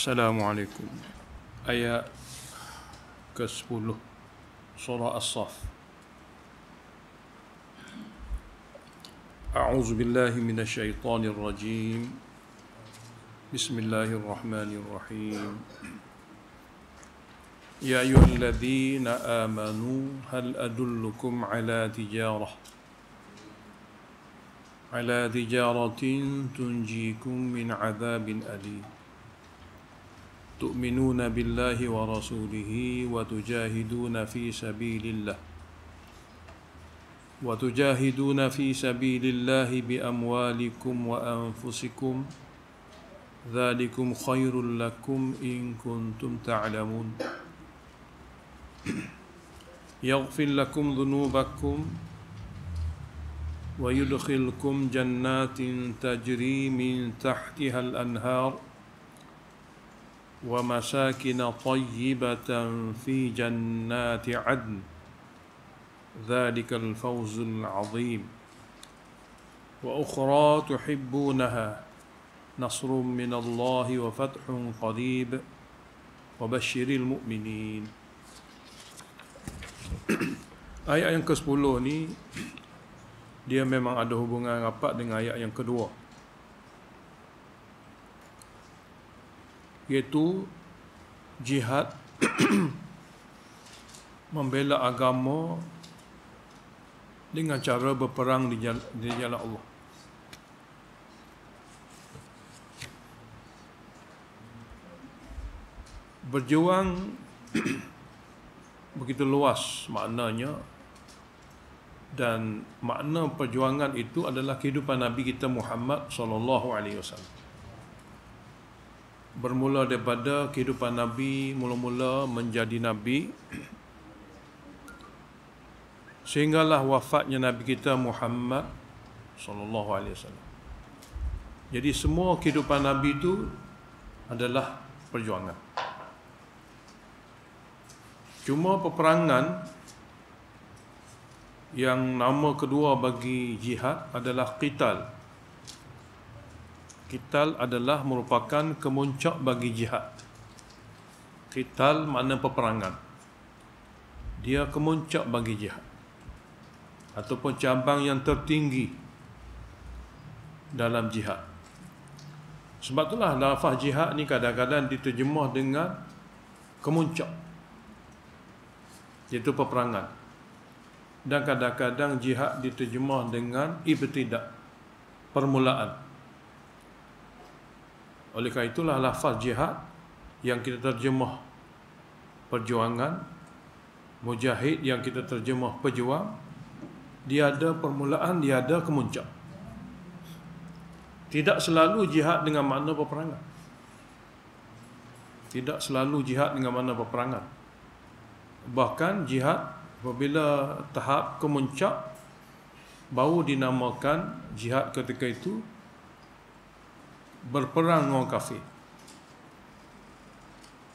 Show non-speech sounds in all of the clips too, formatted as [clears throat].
السلام عليكم أيا له صلاة الصف أعوذ بالله من الشيطان الرجيم بسم الله الرحمن الرحيم يا أيها الذين آمنوا هل أدلكم على تجارة على تجارة تنجيكم من عذاب أليم تؤمنون بالله ورسوله وتجاهدون في سبيل الله وتجاهدون في سبيل الله بأموالكم وأنفسكم ذلكم خير لكم إن كنتم تعلمون يغفر لكم ذنوبكم ويدخلكم جنات تجري من تحتها الأنهار ومساكن طيبة في جنات عدن ذلك الفوز العظيم وأخرى تحبونها نصر من الله وفتح قريب وبشر المؤمنين ayat yang ke-10 ni dia memang ada hubungan rapat dengan ayat yang kedua iaitu jihad [clears throat] membela agama dengan cara berperang di jalan, di jalan Allah. Berjuang [clears throat] begitu luas maknanya dan makna perjuangan itu adalah kehidupan Nabi kita Muhammad sallallahu alaihi wasallam bermula daripada kehidupan Nabi mula-mula menjadi Nabi sehinggalah wafatnya Nabi kita Muhammad sallallahu alaihi wasallam. Jadi semua kehidupan Nabi itu adalah perjuangan. Cuma peperangan yang nama kedua bagi jihad adalah qital Qital adalah merupakan kemuncak bagi jihad. Qital makna peperangan. Dia kemuncak bagi jihad. Ataupun cabang yang tertinggi dalam jihad. Sebab itulah lafaz jihad ni kadang-kadang diterjemah dengan kemuncak. Iaitu peperangan. Dan kadang-kadang jihad diterjemah dengan ibtidak. Permulaan. Oleh kerana itulah lafaz jihad yang kita terjemah perjuangan, mujahid yang kita terjemah pejuang, dia ada permulaan, dia ada kemuncak. Tidak selalu jihad dengan makna peperangan. Tidak selalu jihad dengan makna peperangan. Bahkan jihad apabila tahap kemuncak baru dinamakan jihad ketika itu berperang dengan kafir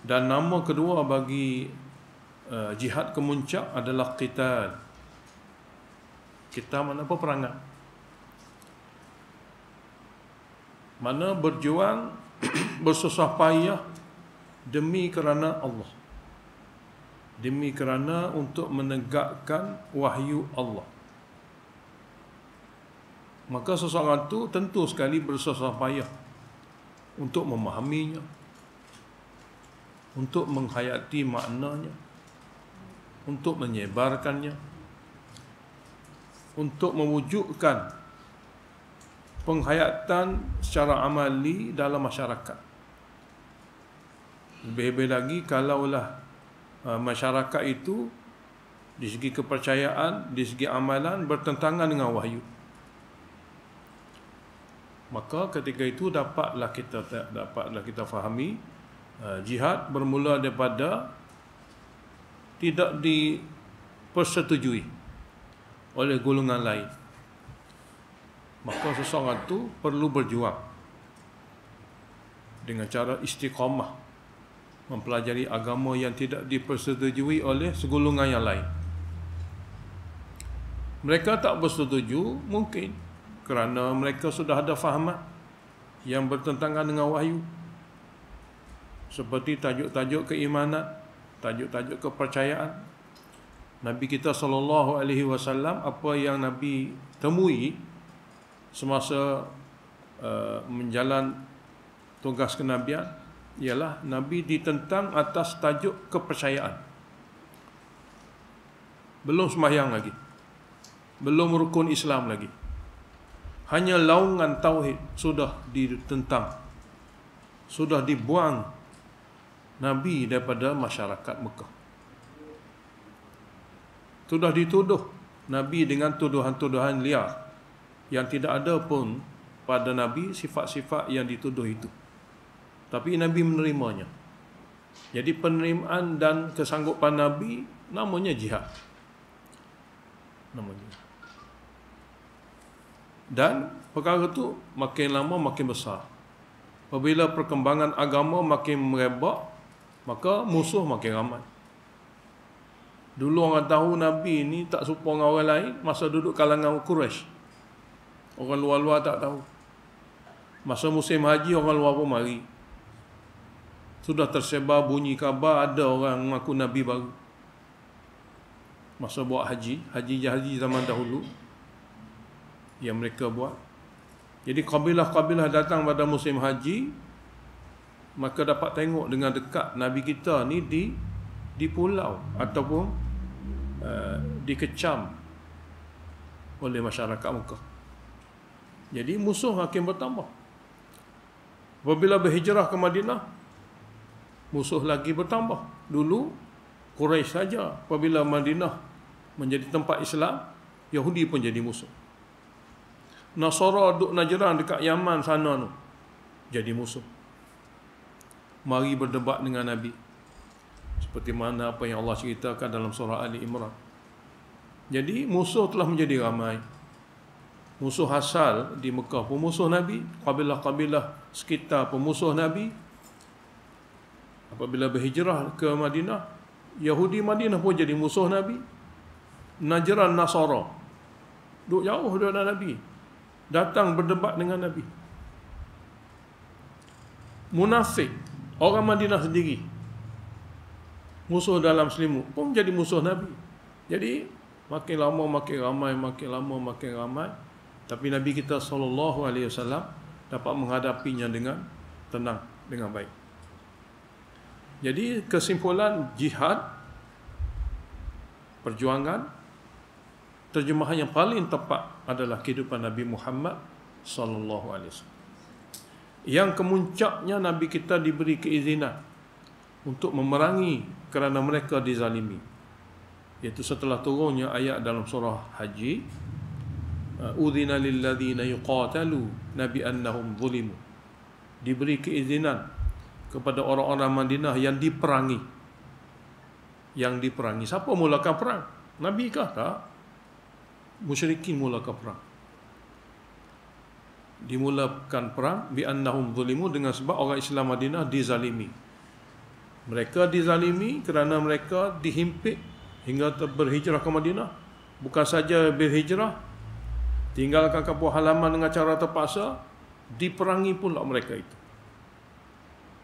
dan nama kedua bagi uh, jihad kemuncak adalah kita. kita mana peperangan mana berjuang [coughs] bersusah payah demi kerana Allah demi kerana untuk menegakkan wahyu Allah maka seseorang itu tentu sekali bersusah payah untuk memahaminya untuk menghayati maknanya untuk menyebarkannya untuk mewujudkan penghayatan secara amali dalam masyarakat lebih-lebih lagi kalaulah uh, masyarakat itu di segi kepercayaan, di segi amalan bertentangan dengan wahyu maka ketika itu dapatlah kita dapatlah kita fahami eh, jihad bermula daripada tidak dipersetujui oleh golongan lain maka seseorang itu perlu berjuang dengan cara istiqamah mempelajari agama yang tidak dipersetujui oleh segolongan yang lain mereka tak bersetuju mungkin kerana mereka sudah ada fahamat lah yang bertentangan dengan wahyu seperti tajuk-tajuk keimanan tajuk-tajuk kepercayaan Nabi kita sallallahu alaihi wasallam apa yang Nabi temui semasa uh, menjalan tugas kenabian ialah Nabi ditentang atas tajuk kepercayaan belum semayang lagi belum rukun Islam lagi hanya laungan tauhid sudah ditentang sudah dibuang nabi daripada masyarakat Mekah sudah dituduh nabi dengan tuduhan-tuduhan liar yang tidak ada pun pada nabi sifat-sifat yang dituduh itu tapi nabi menerimanya jadi penerimaan dan kesanggupan nabi namanya jihad namanya jihad dan perkara itu makin lama makin besar. Apabila perkembangan agama makin merebak, maka musuh makin ramai. Dulu orang tahu Nabi ini tak suka dengan orang lain masa duduk kalangan Quraisy. Orang luar-luar tak tahu. Masa musim haji orang luar pun mari. Sudah tersebar bunyi khabar ada orang mengaku Nabi baru. Masa buat haji, haji-haji zaman dahulu, yang mereka buat. Jadi kabilah-kabilah datang pada musim haji, maka dapat tengok dengan dekat Nabi kita ni di di pulau ataupun uh, dikecam oleh masyarakat Mekah. Jadi musuh hakim bertambah. Apabila berhijrah ke Madinah, musuh lagi bertambah. Dulu Quraisy saja. Apabila Madinah menjadi tempat Islam, Yahudi pun jadi musuh. Nasara duk najran dekat Yaman sana tu jadi musuh mari berdebat dengan Nabi seperti mana apa yang Allah ceritakan dalam surah Ali Imran jadi musuh telah menjadi ramai musuh asal di Mekah pemusuh Nabi kabilah-kabilah sekitar pemusuh Nabi apabila berhijrah ke Madinah Yahudi Madinah pun jadi musuh Nabi Najran Nasara duk jauh dengan Nabi datang berdebat dengan Nabi. Munafik, orang Madinah sendiri. Musuh dalam selimut pun jadi musuh Nabi. Jadi makin lama makin ramai, makin lama makin ramai. Tapi Nabi kita sallallahu alaihi wasallam dapat menghadapinya dengan tenang, dengan baik. Jadi kesimpulan jihad perjuangan terjemahan yang paling tepat adalah kehidupan Nabi Muhammad sallallahu alaihi wasallam. Yang kemuncaknya Nabi kita diberi keizinan untuk memerangi kerana mereka dizalimi. Iaitu setelah turunnya ayat dalam surah Haji uh, Udhina lilladhina yuqatalu Nabi annahum zulimu Diberi keizinan Kepada orang-orang Madinah yang diperangi Yang diperangi Siapa mulakan perang? Nabi kata musyrikin mulakan perang dimulakan perang bi annahum zulimu dengan sebab orang Islam Madinah dizalimi mereka dizalimi kerana mereka dihimpit hingga berhijrah ke Madinah bukan saja berhijrah tinggalkan kampung halaman dengan cara terpaksa diperangi pula mereka itu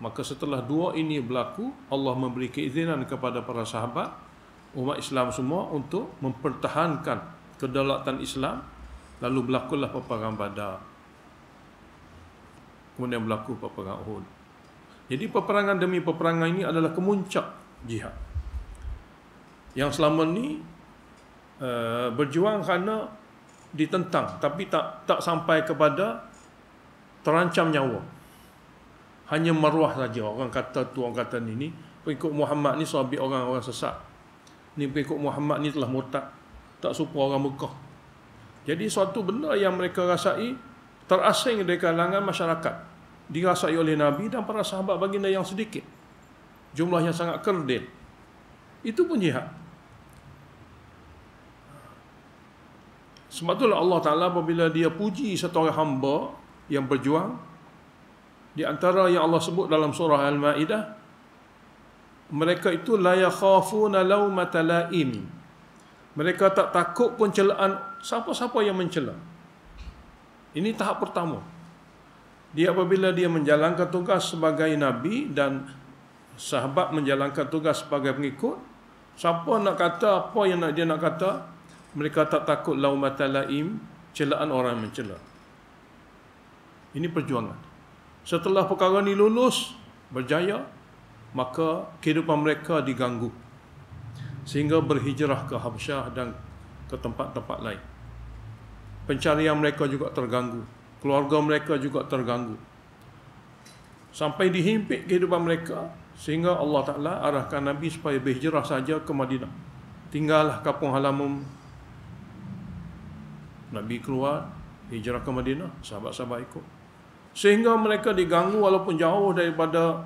maka setelah dua ini berlaku Allah memberi keizinan kepada para sahabat umat Islam semua untuk mempertahankan kedaulatan Islam lalu berlakulah peperangan Badar kemudian berlaku peperangan Uhud jadi peperangan demi peperangan ini adalah kemuncak jihad yang selama ni uh, berjuang kerana ditentang tapi tak tak sampai kepada terancam nyawa hanya meruah saja orang kata tu orang kata ni ni pengikut Muhammad ni sahabat orang-orang sesat ni pengikut Muhammad ni telah murtad tak suka orang Mekah. Jadi suatu benda yang mereka rasai terasing dari kalangan masyarakat. Dirasai oleh Nabi dan para sahabat baginda yang sedikit. jumlahnya sangat kerdil. Itu pun jihad. Sebab itulah Allah Ta'ala apabila dia puji satu orang hamba yang berjuang. Di antara yang Allah sebut dalam surah Al-Ma'idah. Mereka itu la yakhafuna lawmata la'imin. Mereka tak takut pun celaan siapa-siapa yang mencela. Ini tahap pertama. Dia apabila dia menjalankan tugas sebagai nabi dan sahabat menjalankan tugas sebagai pengikut, siapa nak kata apa yang nak dia nak kata, mereka tak takut laumatalaim celaan orang yang mencela. Ini perjuangan. Setelah perkara ini lulus, berjaya, maka kehidupan mereka diganggu sehingga berhijrah ke Habsyah dan ke tempat-tempat lain. Pencarian mereka juga terganggu. Keluarga mereka juga terganggu. Sampai dihimpit kehidupan mereka sehingga Allah Ta'ala arahkan Nabi supaya berhijrah saja ke Madinah. Tinggallah kapung halamum. Nabi keluar, hijrah ke Madinah, sahabat-sahabat ikut. Sehingga mereka diganggu walaupun jauh daripada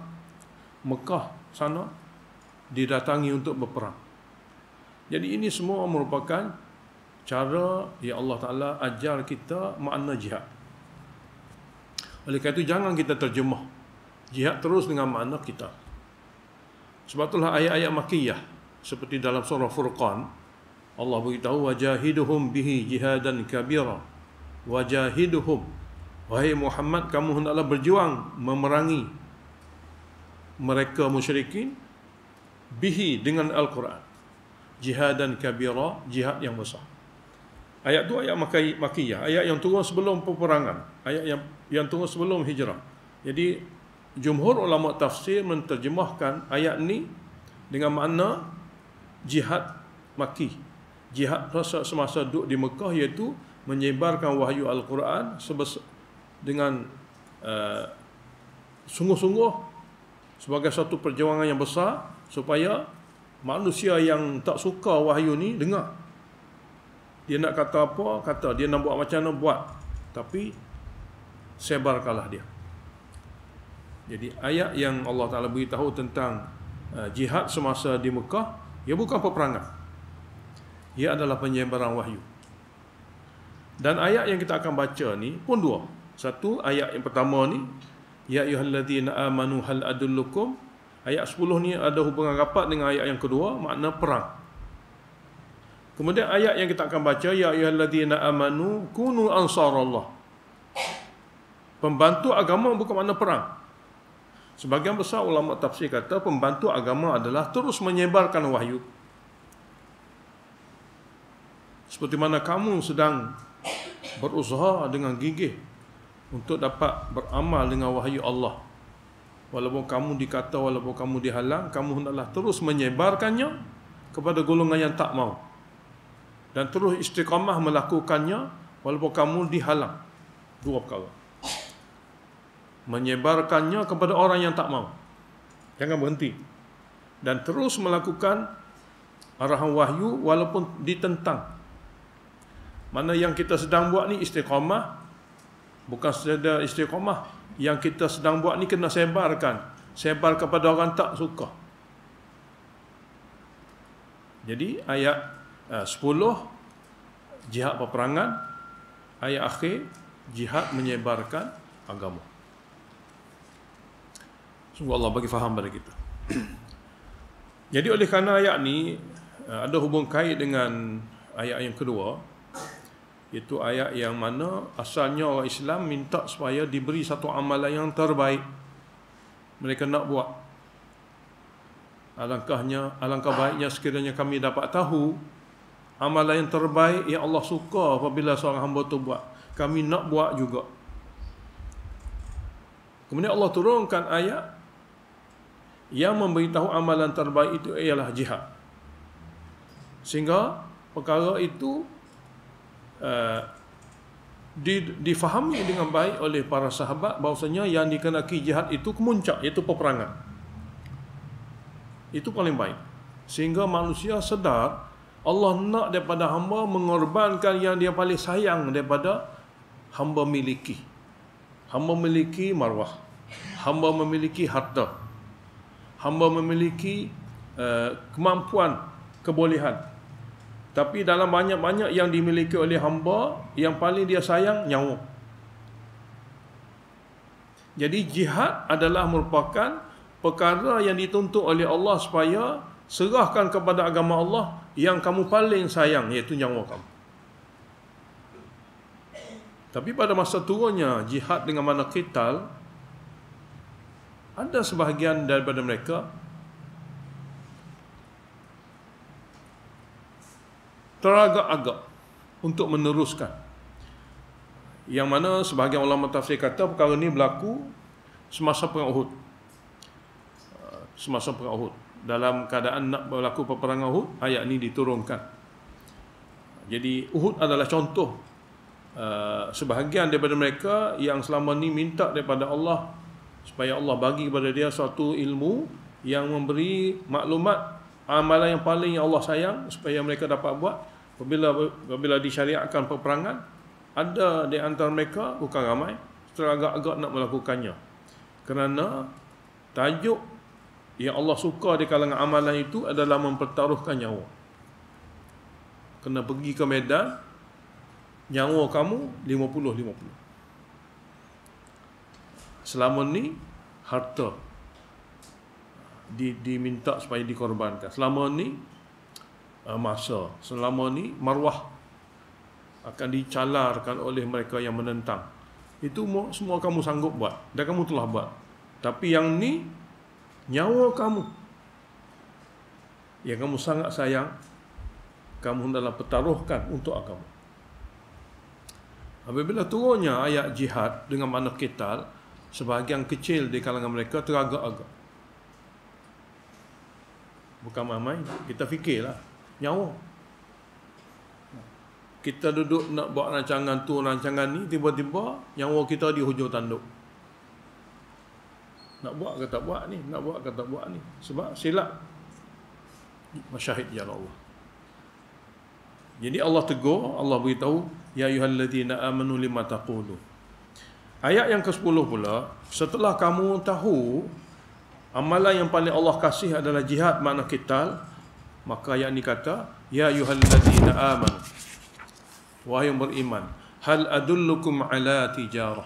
Mekah sana, didatangi untuk berperang. Jadi ini semua merupakan cara ya Allah Ta'ala ajar kita makna jihad. Oleh kerana itu, jangan kita terjemah jihad terus dengan makna kita. Sebab itulah ayat-ayat makiyah seperti dalam surah Furqan, Allah beritahu, وَجَاهِدُهُمْ بِهِ جِهَادًا كَبِيرًا وَجَاهِدُهُمْ Wahai Muhammad, kamu hendaklah berjuang memerangi mereka musyrikin bihi dengan Al-Quran jihadan kabira jihad yang besar ayat tu ayat makai makiyah ayat yang turun sebelum peperangan ayat yang yang turun sebelum hijrah jadi jumhur ulama tafsir menterjemahkan ayat ni dengan makna jihad maki jihad rasa semasa duduk di Mekah iaitu menyebarkan wahyu al-Quran sebesar, dengan eh, sungguh-sungguh sebagai satu perjuangan yang besar supaya manusia yang tak suka wahyu ni dengar dia nak kata apa kata dia nak buat macam mana buat tapi sebar kalah dia jadi ayat yang Allah Taala beritahu tentang uh, jihad semasa di Mekah ia bukan peperangan ia adalah penyebaran wahyu dan ayat yang kita akan baca ni pun dua satu ayat yang pertama ni ya ayyuhallazina amanu hal adullukum Ayat 10 ni ada hubungan rapat dengan ayat yang kedua, makna perang. Kemudian ayat yang kita akan baca, Ya ayahalladina amanu kunu ansarallah. Pembantu agama bukan makna perang. Sebagian besar ulama tafsir kata pembantu agama adalah terus menyebarkan wahyu. Seperti mana kamu sedang berusaha dengan gigih untuk dapat beramal dengan wahyu Allah walaupun kamu dikata walaupun kamu dihalang kamu hendaklah terus menyebarkannya kepada golongan yang tak mau dan terus istiqamah melakukannya walaupun kamu dihalang dua perkara menyebarkannya kepada orang yang tak mau jangan berhenti dan terus melakukan arahan wahyu walaupun ditentang mana yang kita sedang buat ni istiqamah bukan sekadar istiqamah yang kita sedang buat ni kena sebarkan sebar kepada orang tak suka jadi ayat eh, uh, 10 jihad peperangan ayat akhir jihad menyebarkan agama Semoga Allah bagi faham pada kita jadi oleh kerana ayat ni uh, ada hubung kait dengan ayat yang kedua itu ayat yang mana asalnya orang Islam minta supaya diberi satu amalan yang terbaik. Mereka nak buat. Alangkahnya, alangkah baiknya sekiranya kami dapat tahu amalan yang terbaik yang Allah suka apabila seorang hamba tu buat. Kami nak buat juga. Kemudian Allah turunkan ayat yang memberitahu amalan terbaik itu ialah jihad. Sehingga perkara itu Eh, di, difahami dengan baik oleh para sahabat bahawasanya yang dikenaki jihad itu kemuncak iaitu peperangan itu paling baik sehingga manusia sedar Allah nak daripada hamba mengorbankan yang dia paling sayang daripada hamba miliki hamba miliki marwah hamba memiliki harta hamba memiliki uh, kemampuan kebolehan tapi dalam banyak-banyak yang dimiliki oleh hamba Yang paling dia sayang nyawa Jadi jihad adalah merupakan Perkara yang dituntut oleh Allah supaya Serahkan kepada agama Allah Yang kamu paling sayang iaitu nyawa kamu Tapi pada masa turunnya jihad dengan mana kital Ada sebahagian daripada mereka Teraga agak untuk meneruskan. Yang mana sebahagian ulama tafsir kata perkara ini berlaku semasa perang Uhud. Ah, semasa perang Uhud. Dalam keadaan nak berlaku peperangan Uhud, ayat ini diturunkan. Jadi Uhud adalah contoh ah, sebahagian daripada mereka yang selama ini minta daripada Allah supaya Allah bagi kepada dia satu ilmu yang memberi maklumat amalan yang paling yang Allah sayang supaya mereka dapat buat bila apabila disyariatkan peperangan, ada di antara mereka bukan ramai teragak-agak nak melakukannya. Kerana tajuk yang Allah suka di kalangan amalan itu adalah mempertaruhkan nyawa. Kena pergi ke medan nyawa kamu 50-50. Selama ni harta diminta supaya dikorbankan. Selama ni uh, masa selama ni Marwah akan dicalarkan oleh mereka yang menentang itu semua kamu sanggup buat dan kamu telah buat tapi yang ni nyawa kamu yang kamu sangat sayang kamu hendaklah pertaruhkan untuk agama Apabila turunnya ayat jihad dengan mana kital, sebahagian kecil di kalangan mereka teragak-agak. Bukan main-main. Kita fikirlah nyawa. Kita duduk nak buat rancangan tu, rancangan ni, tiba-tiba nyawa kita di hujung tanduk. Nak buat ke tak buat ni? Nak buat ke tak buat ni? Sebab silap. Masyahid ya Allah. Jadi Allah tegur, Allah beritahu, Ya ayuhallazina amanu lima taqulu. Ayat yang ke-10 pula, setelah kamu tahu, amalan yang paling Allah kasih adalah jihad makna kita. Maka ayat ini kata, Ya yuhallazina amanu. Wahai yang beriman. Hal adullukum ala tijarah.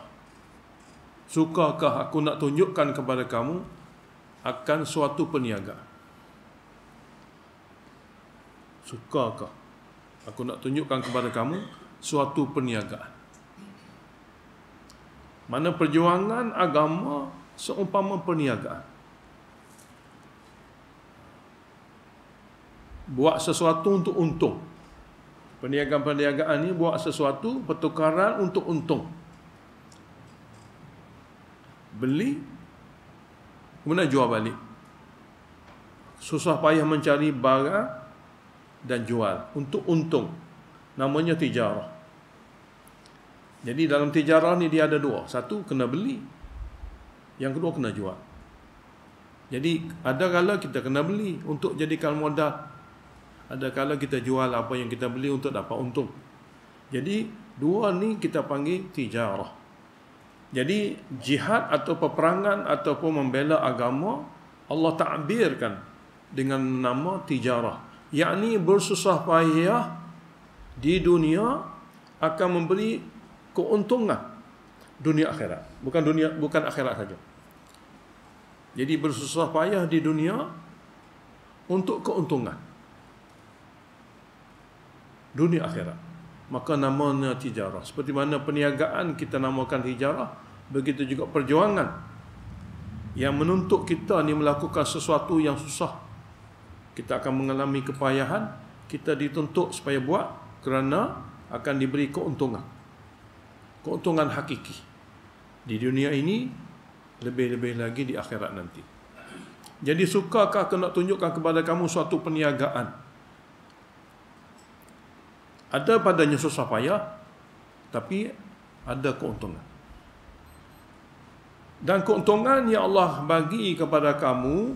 Sukakah aku nak tunjukkan kepada kamu akan suatu peniaga? Sukakah aku nak tunjukkan kepada kamu suatu peniaga? Mana perjuangan agama seumpama perniagaan. buat sesuatu untuk untung. Perniagaan-perniagaan ini buat sesuatu pertukaran untuk untung. Beli kemudian jual balik. Susah payah mencari barang dan jual untuk untung. Namanya tijarah. Jadi dalam tijarah ni dia ada dua. Satu kena beli. Yang kedua kena jual. Jadi ada kala kita kena beli untuk jadikan modal ada kalau kita jual apa yang kita beli untuk dapat untung. Jadi dua ni kita panggil tijarah. Jadi jihad atau peperangan ataupun membela agama Allah ta'birkan dengan nama tijarah. Yakni bersusah payah di dunia akan memberi keuntungan dunia akhirat. Bukan dunia bukan akhirat saja. Jadi bersusah payah di dunia untuk keuntungan dunia akhirat. Maka namanya hijarah. Seperti mana perniagaan kita namakan hijrah, begitu juga perjuangan yang menuntut kita ni melakukan sesuatu yang susah. Kita akan mengalami kepayahan, kita dituntut supaya buat kerana akan diberi keuntungan. Keuntungan hakiki. Di dunia ini, lebih-lebih lagi di akhirat nanti. Jadi sukakah aku nak tunjukkan kepada kamu suatu perniagaan? ada padanya susah payah tapi ada keuntungan dan keuntungan yang Allah bagi kepada kamu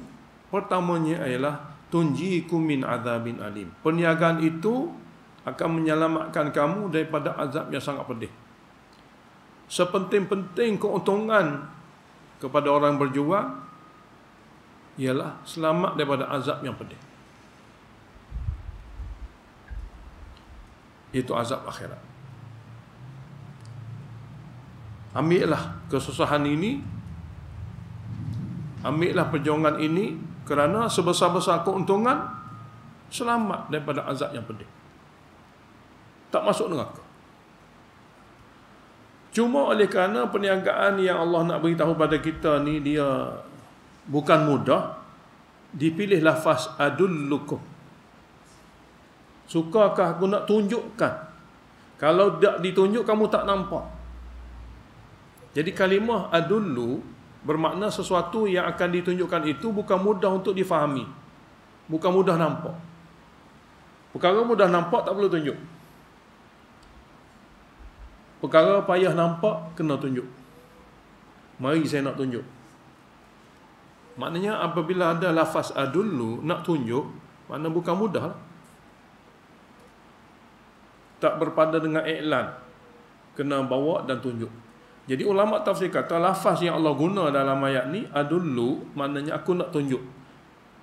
pertamanya ialah tunjikum min azabin alim perniagaan itu akan menyelamatkan kamu daripada azab yang sangat pedih sepenting-penting keuntungan kepada orang berjuang ialah selamat daripada azab yang pedih itu azab akhirat. Ambillah kesusahan ini. Ambillah perjuangan ini kerana sebesar-besar keuntungan selamat daripada azab yang pedih. Tak masuk neraka. Cuma oleh kerana perniagaan yang Allah nak beritahu pada kita ni dia bukan mudah. Dipilih lafaz adullukum. Sukakah aku nak tunjukkan? Kalau tak ditunjuk, kamu tak nampak. Jadi kalimah adullu bermakna sesuatu yang akan ditunjukkan itu bukan mudah untuk difahami. Bukan mudah nampak. Perkara mudah nampak tak perlu tunjuk. Perkara payah nampak kena tunjuk. Mari saya nak tunjuk. Maknanya apabila ada lafaz adullu nak tunjuk, makna bukan mudah lah tak berpada dengan iklan kena bawa dan tunjuk jadi ulama tafsir kata lafaz yang Allah guna dalam ayat ni adullu maknanya aku nak tunjuk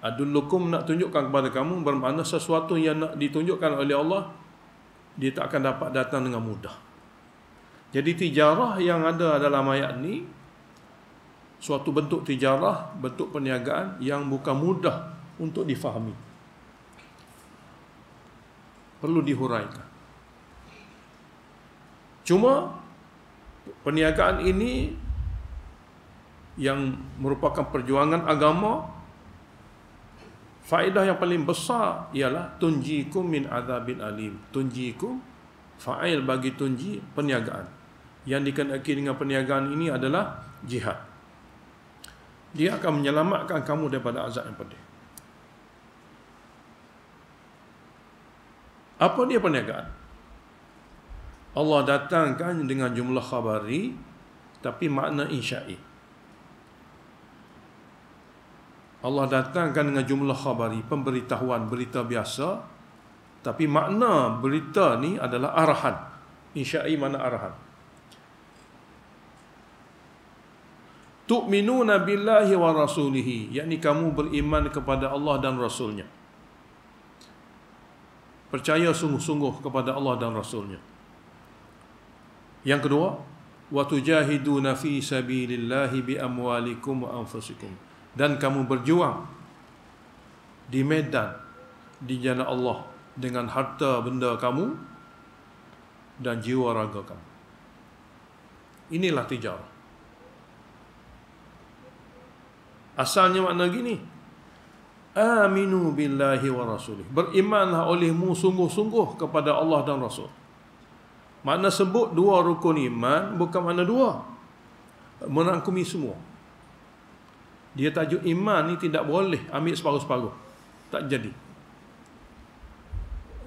adullukum nak tunjukkan kepada kamu bermakna sesuatu yang nak ditunjukkan oleh Allah dia tak akan dapat datang dengan mudah jadi tijarah yang ada dalam ayat ni suatu bentuk tijarah bentuk perniagaan yang bukan mudah untuk difahami perlu dihuraikan Cuma perniagaan ini yang merupakan perjuangan agama faedah yang paling besar ialah tunjikum min azabin alim tunjikum fa'il bagi tunji perniagaan yang dikenaki dengan perniagaan ini adalah jihad dia akan menyelamatkan kamu daripada azab yang pedih apa dia perniagaan Allah datangkan dengan jumlah khabari tapi makna insya'i. Allah datangkan dengan jumlah khabari, pemberitahuan, berita biasa. Tapi makna berita ni adalah arahan. Insya'i mana arahan. Tu'minu nabilahi wa rasulihi. Yakni kamu beriman kepada Allah dan Rasulnya. Percaya sungguh-sungguh kepada Allah dan Rasulnya. Yang kedua, wa tujahiduna fi sabilillah bi amwalikum wa anfusikum. Dan kamu berjuang di medan di jalan Allah dengan harta benda kamu dan jiwa raga kamu. Inilah tijarah. Asalnya makna gini. Aminu billahi wa rasulih. Berimanlah olehmu sungguh-sungguh kepada Allah dan Rasul. Makna sebut dua rukun iman bukan makna dua. Merangkumi semua. Dia tajuk iman ni tidak boleh ambil separuh-separuh. Tak jadi.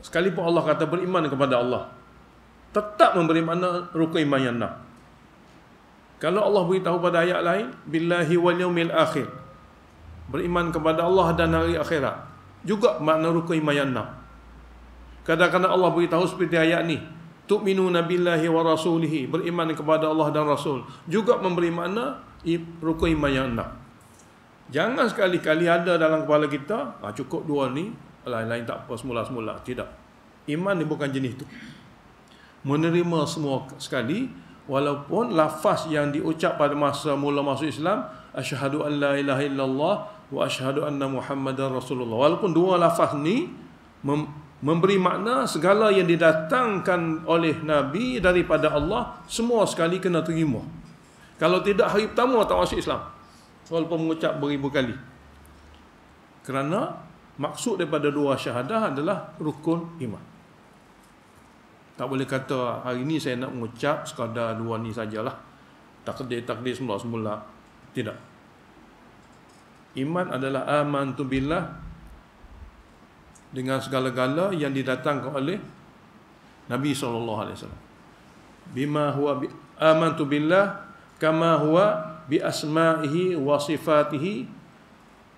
Sekalipun Allah kata beriman kepada Allah. Tetap memberi makna rukun iman yang enam. Kalau Allah beritahu pada ayat lain. Billahi wal yawmil akhir. Beriman kepada Allah dan hari akhirat. Juga makna rukun iman yang enam. Kadang-kadang Allah beritahu seperti ayat ni tu'minu nabilahi wa rasulihi beriman kepada Allah dan Rasul juga memberi makna rukun iman yang enam jangan sekali-kali ada dalam kepala kita ah, cukup dua ni lain-lain tak apa semula-semula tidak iman ni bukan jenis tu menerima semua sekali walaupun lafaz yang diucap pada masa mula masuk Islam asyhadu an la ilaha illallah wa asyhadu anna Muhammadan rasulullah walaupun dua lafaz ni memberi makna segala yang didatangkan oleh Nabi daripada Allah semua sekali kena terima. Kalau tidak hari pertama tak masuk Islam. Walaupun mengucap beribu kali. Kerana maksud daripada dua syahadah adalah rukun iman. Tak boleh kata hari ini saya nak mengucap sekadar dua ni sajalah. Takdir-takdir semula-semula. Tidak. Iman adalah aman tu billah dengan segala-gala yang didatangkan oleh Nabi sallallahu alaihi wasallam. Bima huwa bi amantu billah kama huwa bi asma'ihi wa sifatihi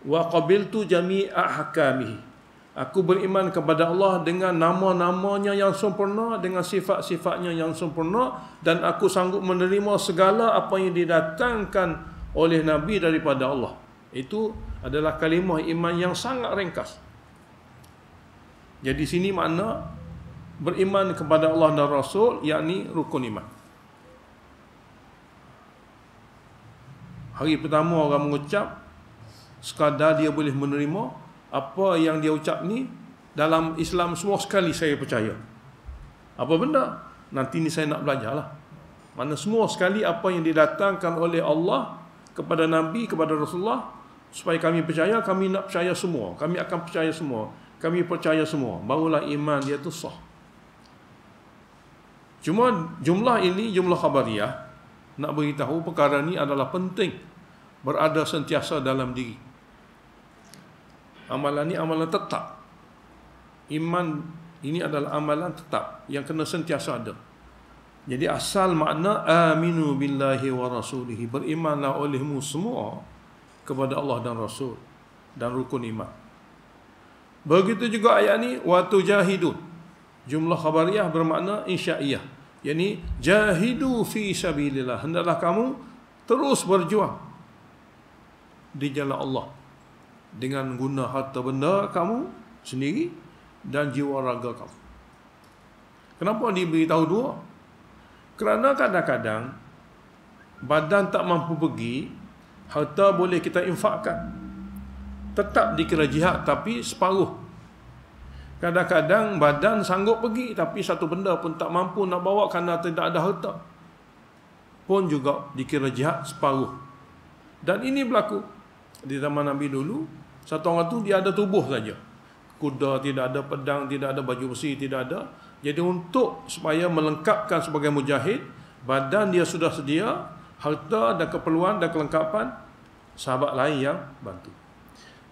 wa qabiltu jami'a ahkamihi. Aku beriman kepada Allah dengan nama-namanya yang sempurna, dengan sifat-sifatnya yang sempurna dan aku sanggup menerima segala apa yang didatangkan oleh Nabi daripada Allah. Itu adalah kalimah iman yang sangat ringkas. Jadi sini makna beriman kepada Allah dan Rasul yakni rukun iman. Hari pertama orang mengucap sekadar dia boleh menerima apa yang dia ucap ni dalam Islam semua sekali saya percaya. Apa benda? Nanti ni saya nak belajarlah. Mana semua sekali apa yang didatangkan oleh Allah kepada Nabi, kepada Rasulullah supaya kami percaya, kami nak percaya semua. Kami akan percaya semua kami percaya semua barulah iman dia tu sah cuma jumlah ini jumlah khabariah nak beritahu perkara ini adalah penting berada sentiasa dalam diri amalan ini amalan tetap iman ini adalah amalan tetap yang kena sentiasa ada jadi asal makna aminu billahi wa rasulihi berimanlah olehmu semua kepada Allah dan Rasul dan rukun iman. Begitu juga ayat ni watu jahidun. Jumlah khabariyah bermakna insya'iyah. Yani jahidu fi sabilillah. Hendaklah kamu terus berjuang di jalan Allah dengan guna harta benda kamu sendiri dan jiwa raga kamu. Kenapa diberitahu dua? Kerana kadang-kadang badan tak mampu pergi, harta boleh kita infakkan tetap dikira jihad tapi separuh kadang-kadang badan sanggup pergi tapi satu benda pun tak mampu nak bawa kerana tidak ada harta pun juga dikira jihad separuh dan ini berlaku di zaman Nabi dulu satu orang tu dia ada tubuh saja kuda tidak ada pedang tidak ada baju besi tidak ada jadi untuk supaya melengkapkan sebagai mujahid badan dia sudah sedia harta dan keperluan dan kelengkapan sahabat lain yang bantu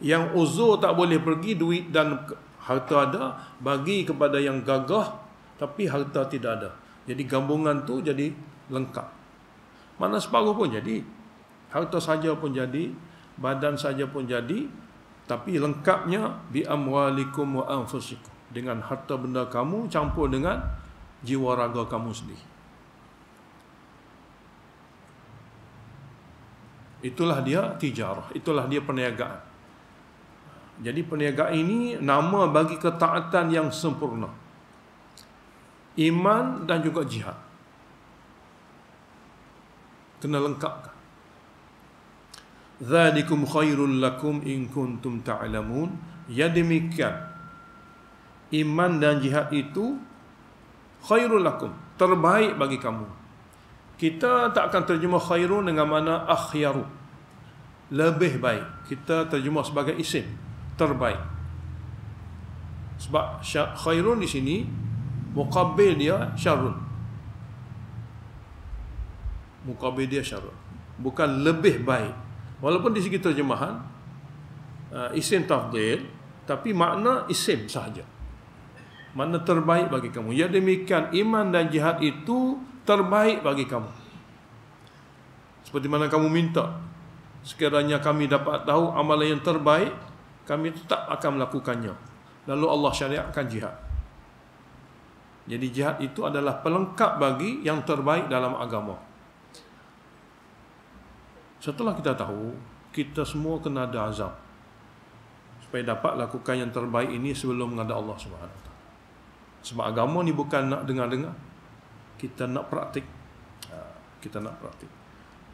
yang uzur tak boleh pergi duit dan harta ada bagi kepada yang gagah tapi harta tidak ada jadi gabungan tu jadi lengkap mana separuh pun jadi harta saja pun jadi badan saja pun jadi tapi lengkapnya bi amwalikum wa anfusikum dengan harta benda kamu campur dengan jiwa raga kamu sendiri itulah dia tijarah itulah dia perniagaan jadi perniagaan ini nama bagi ketaatan yang sempurna. Iman dan juga jihad. Kena lengkapkan. Zalikum khairul lakum in kuntum ta'lamun. Ya demikian. Iman dan jihad itu khairul lakum, terbaik bagi kamu. Kita tak akan terjemah khairun dengan mana akhyaru. Lebih baik. Kita terjemah sebagai isim terbaik. Sebab khairun di sini mukabil dia syarun. Mukabil dia syarun. Bukan lebih baik. Walaupun di segi terjemahan uh, isim tafdil tapi makna isim sahaja. mana terbaik bagi kamu. Ya demikian iman dan jihad itu terbaik bagi kamu. Seperti mana kamu minta sekiranya kami dapat tahu amalan yang terbaik kami tetap akan melakukannya. Lalu Allah syariatkan jihad. Jadi jihad itu adalah pelengkap bagi yang terbaik dalam agama. Setelah kita tahu, kita semua kena ada azab. Supaya dapat lakukan yang terbaik ini sebelum mengada Allah SWT. Sebab agama ni bukan nak dengar-dengar. Kita nak praktik. Ha, kita nak praktik.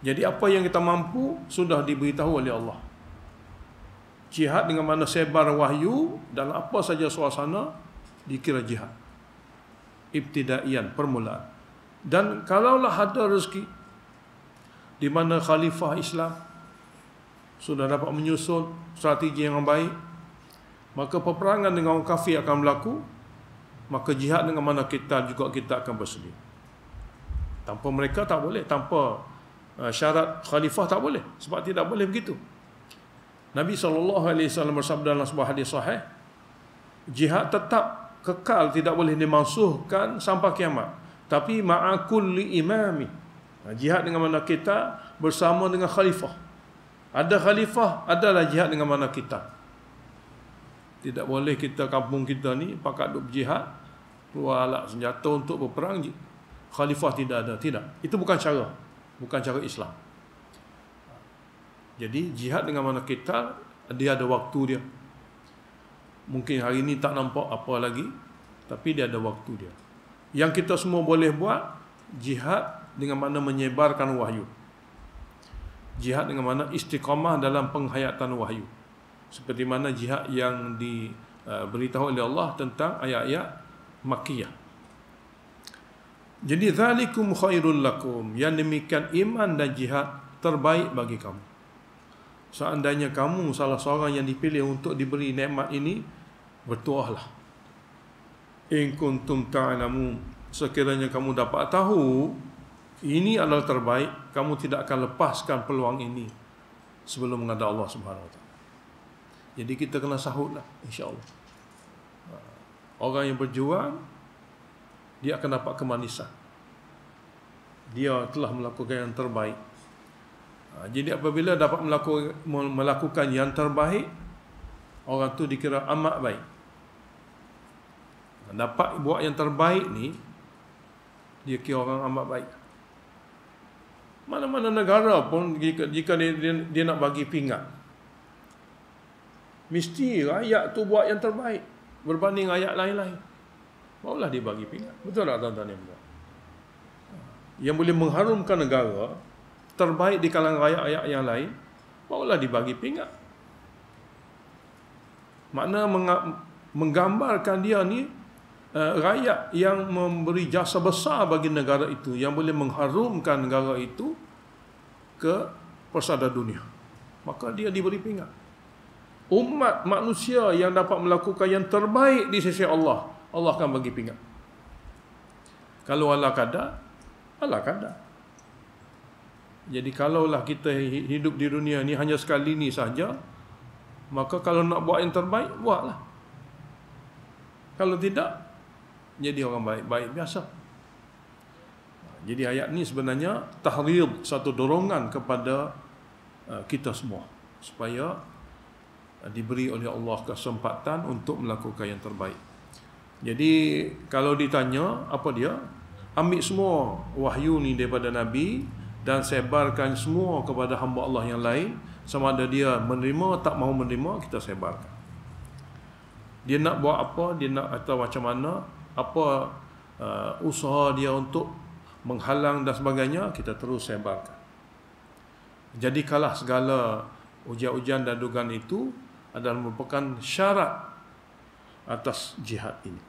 Jadi apa yang kita mampu sudah diberitahu oleh Allah jihad dengan mana sebar wahyu dalam apa saja suasana dikira jihad ibtidaian permulaan dan kalaulah ada rezeki di mana khalifah Islam sudah dapat menyusul strategi yang baik maka peperangan dengan orang kafir akan berlaku maka jihad dengan mana kita juga kita akan bersedia tanpa mereka tak boleh tanpa eh, syarat khalifah tak boleh sebab tidak boleh begitu Nabi sallallahu alaihi wasallam bersabda dalam sebuah hadis sahih, jihad tetap kekal tidak boleh dimansuhkan sampai kiamat. Tapi ma'akulli imami. Ha, jihad dengan mana kita bersama dengan khalifah. Ada khalifah, adalah jihad dengan mana kita. Tidak boleh kita kampung kita ni pakat duk jihad keluar alat senjata untuk berperang. Khalifah tidak ada, tidak. Itu bukan cara. Bukan cara Islam. Jadi jihad dengan mana kita dia ada waktu dia. Mungkin hari ini tak nampak apa lagi tapi dia ada waktu dia. Yang kita semua boleh buat jihad dengan mana menyebarkan wahyu. Jihad dengan mana istiqamah dalam penghayatan wahyu. Seperti mana jihad yang diberitahu uh, oleh Allah tentang ayat-ayat makiyah. Jadi zalikum khairul lakum. Yang demikian iman dan jihad terbaik bagi kamu seandainya kamu salah seorang yang dipilih untuk diberi nikmat ini bertuahlah in kuntum ta'lamu sekiranya kamu dapat tahu ini adalah terbaik kamu tidak akan lepaskan peluang ini sebelum mengada Allah Subhanahu wa jadi kita kena sahutlah Allah. orang yang berjuang dia akan dapat kemanisan dia telah melakukan yang terbaik Ha, jadi apabila dapat melakukan yang terbaik orang tu dikira amat baik ha, dapat buat yang terbaik ni dia kira orang amat baik mana-mana negara pun jika, jika dia, dia, dia nak bagi pingat mesti rakyat tu buat yang terbaik berbanding rakyat lain-lain barulah dia bagi pingat betul tak tuan-tuan ha, yang boleh mengharumkan negara terbaik di kalangan rakyat-rakyat yang lain barulah dibagi pingat makna menggambarkan dia ni eh, rakyat yang memberi jasa besar bagi negara itu yang boleh mengharumkan negara itu ke persada dunia maka dia diberi pingat umat manusia yang dapat melakukan yang terbaik di sisi Allah Allah akan bagi pingat kalau ala kadar ala kadar jadi kalaulah kita hidup di dunia ni hanya sekali ni saja, maka kalau nak buat yang terbaik, buatlah. Kalau tidak, jadi orang baik-baik biasa. Jadi ayat ni sebenarnya tahrir satu dorongan kepada uh, kita semua supaya uh, diberi oleh Allah kesempatan untuk melakukan yang terbaik. Jadi kalau ditanya apa dia? Ambil semua wahyu ni daripada Nabi, dan sebarkan semua kepada hamba Allah yang lain sama ada dia menerima tak mau menerima kita sebarkan dia nak buat apa dia nak atau macam mana apa uh, usaha dia untuk menghalang dan sebagainya kita terus sebarkan jadi kalah segala ujian-ujian dan dugaan itu adalah merupakan syarat atas jihad ini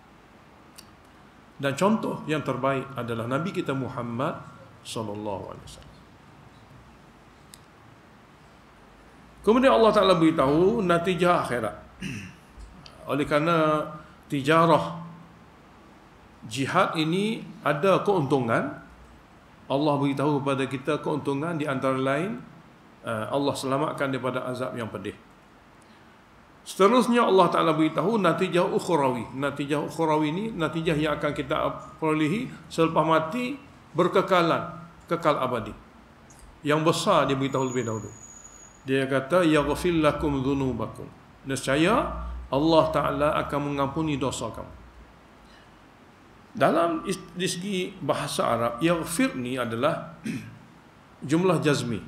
dan contoh yang terbaik adalah Nabi kita Muhammad sallallahu alaihi wasallam. Kemudian Allah Taala beritahu natijah akhirat. [clears throat] Oleh kerana tijarah jihad ini ada keuntungan, Allah beritahu kepada kita keuntungan di antara lain eh, Allah selamatkan daripada azab yang pedih. Seterusnya Allah Taala beritahu natijah ukhrawi. Natijah ukhrawi ini natijah yang akan kita perolehi selepas mati berkekalan kekal abadi yang besar dia beritahu lebih dahulu dia kata yaghfir lakum dhunubakum nescaya Allah taala akan mengampuni dosa kamu dalam di segi bahasa Arab yaghfir ni adalah [clears throat] jumlah jazmi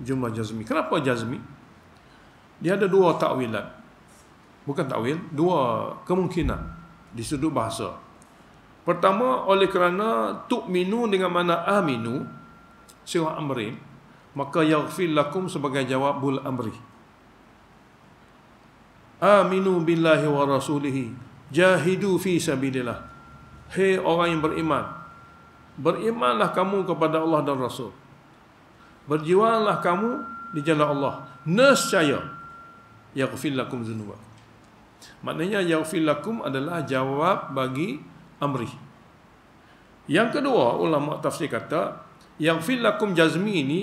jumlah jazmi kenapa jazmi dia ada dua takwilan bukan takwil dua kemungkinan di sudut bahasa Pertama oleh kerana minu dengan mana aminu sewa amri, maka yaghfir lakum sebagai jawab bul amri. Aminu billahi wa rasulih, jahidu fi sabilillah. Hei orang yang beriman. Berimanlah kamu kepada Allah dan Rasul. Berjuanglah kamu di jalan Allah. Nescaya yaghfir lakum dzunuba. Maknanya yaghfir lakum adalah jawab bagi amri. Yang kedua, ulama tafsir kata, yang filakum jazmi ini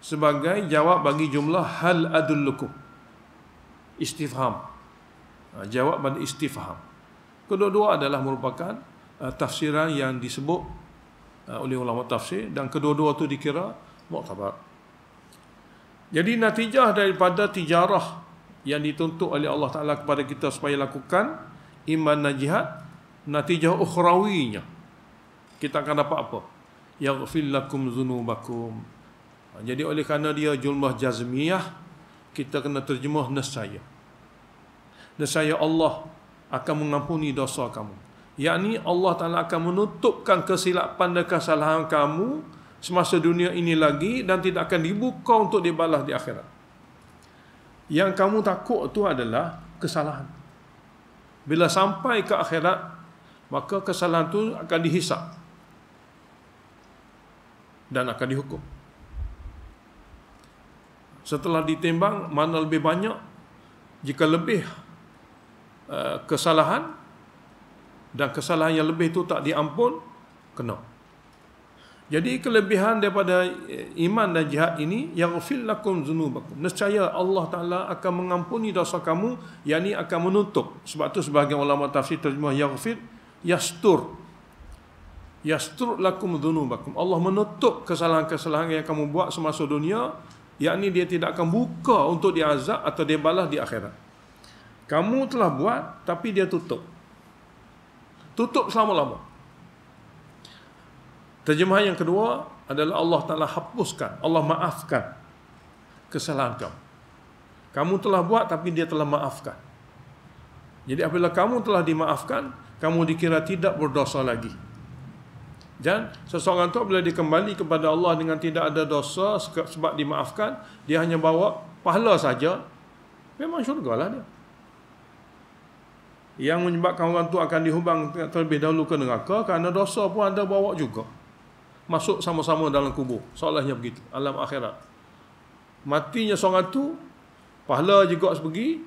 sebagai jawab bagi jumlah hal adullukum. Istifham. Ha, jawab bagi istifham. Kedua-dua adalah merupakan uh, tafsiran yang disebut uh, oleh ulama tafsir dan kedua-dua itu dikira muktabar. Jadi natijah daripada tijarah yang dituntut oleh Allah Ta'ala kepada kita supaya lakukan iman dan jihad natijah ukhrawinya kita akan dapat apa yaghfir lakum dhunubakum jadi oleh kerana dia jumlah jazmiyah kita kena terjemah nescaya nescaya Allah akan mengampuni dosa kamu yakni Allah Taala akan menutupkan kesilapan dan kesalahan kamu semasa dunia ini lagi dan tidak akan dibuka untuk dibalas di akhirat yang kamu takut tu adalah kesalahan bila sampai ke akhirat maka kesalahan itu akan dihisap dan akan dihukum. Setelah ditimbang mana lebih banyak, jika lebih eh, kesalahan dan kesalahan yang lebih itu tak diampun, kena. Jadi kelebihan daripada eh, iman dan jihad ini yaghfir lakum dzunubakum. Nescaya Allah Taala akan mengampuni dosa kamu, yakni akan menutup. Sebab tu sebahagian ulama tafsir terjemah yaghfir yastur yastur lakum dhunubakum Allah menutup kesalahan-kesalahan yang kamu buat semasa dunia yakni dia tidak akan buka untuk diazab atau dia balas di akhirat kamu telah buat tapi dia tutup tutup selama-lama terjemahan yang kedua adalah Allah Ta'ala hapuskan Allah maafkan kesalahan kamu kamu telah buat tapi dia telah maafkan jadi apabila kamu telah dimaafkan kamu dikira tidak berdosa lagi. Dan seseorang tu bila dikembali kepada Allah dengan tidak ada dosa sebab dimaafkan, dia hanya bawa pahala saja, memang syurga lah dia. Yang menyebabkan orang tu akan dihubang terlebih dahulu ke neraka kerana dosa pun ada bawa juga. Masuk sama-sama dalam kubur. Soalnya begitu. Alam akhirat. Matinya seorang tu, pahala juga pergi,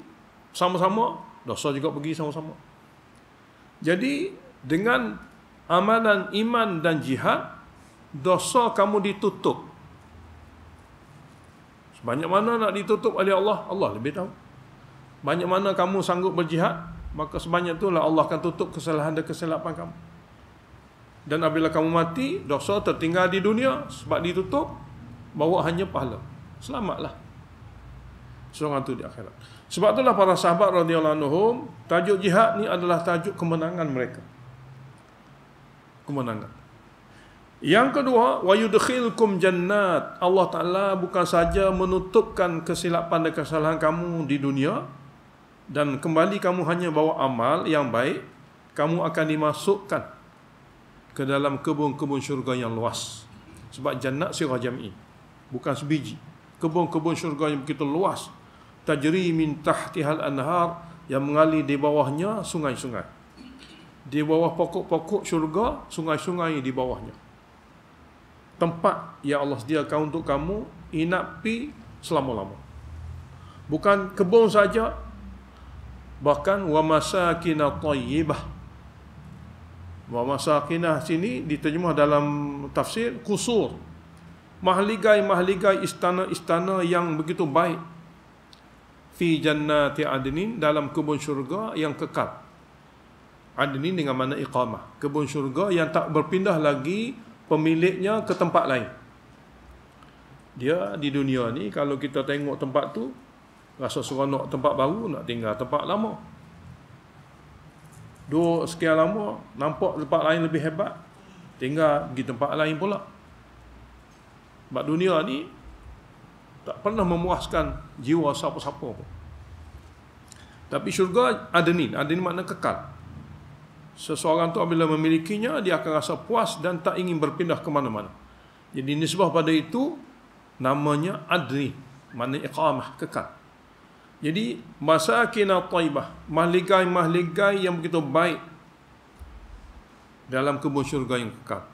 sama-sama, dosa juga pergi sama-sama. Jadi dengan amalan iman dan jihad dosa kamu ditutup. Sebanyak mana nak ditutup oleh Allah, Allah lebih tahu. Banyak mana kamu sanggup berjihad, maka sebanyak itulah Allah akan tutup kesalahan dan kesilapan kamu. Dan apabila kamu mati, dosa tertinggal di dunia sebab ditutup, bawa hanya pahala. Selamatlah. Seorang tu di akhirat. Sebab itulah para sahabat radhiyallahu anhum, tajuk jihad ni adalah tajuk kemenangan mereka. Kemenangan. Yang kedua, wa yudkhilkum jannat. Allah Taala bukan saja menutupkan kesilapan dan kesalahan kamu di dunia dan kembali kamu hanya bawa amal yang baik, kamu akan dimasukkan ke dalam kebun-kebun syurga yang luas. Sebab jannat sirah jam'i. Bukan sebiji. Kebun-kebun syurga yang begitu luas tajri min tahtihal anhar yang mengalir di bawahnya sungai-sungai. Di bawah pokok-pokok syurga, sungai-sungai di bawahnya. Tempat yang Allah sediakan untuk kamu inapi selama-lama. Bukan kebun saja, bahkan wa masakinah tayyibah. Wa masakinah sini diterjemah dalam tafsir kusur. Mahligai-mahligai istana-istana yang begitu baik, fi jannati adnin dalam kebun syurga yang kekal. Adnin dengan mana iqamah. Kebun syurga yang tak berpindah lagi pemiliknya ke tempat lain. Dia di dunia ni kalau kita tengok tempat tu rasa seronok tempat baru nak tinggal tempat lama. Duduk sekian lama nampak tempat lain lebih hebat tinggal pergi tempat lain pula. Sebab dunia ni tak pernah memuaskan jiwa siapa-siapa pun. Tapi syurga ada ni, ada ni makna kekal. Seseorang tu apabila memilikinya dia akan rasa puas dan tak ingin berpindah ke mana-mana. Jadi nisbah pada itu namanya adri, makna iqamah kekal. Jadi masakinah taibah, mahligai-mahligai yang begitu baik dalam kebun syurga yang kekal.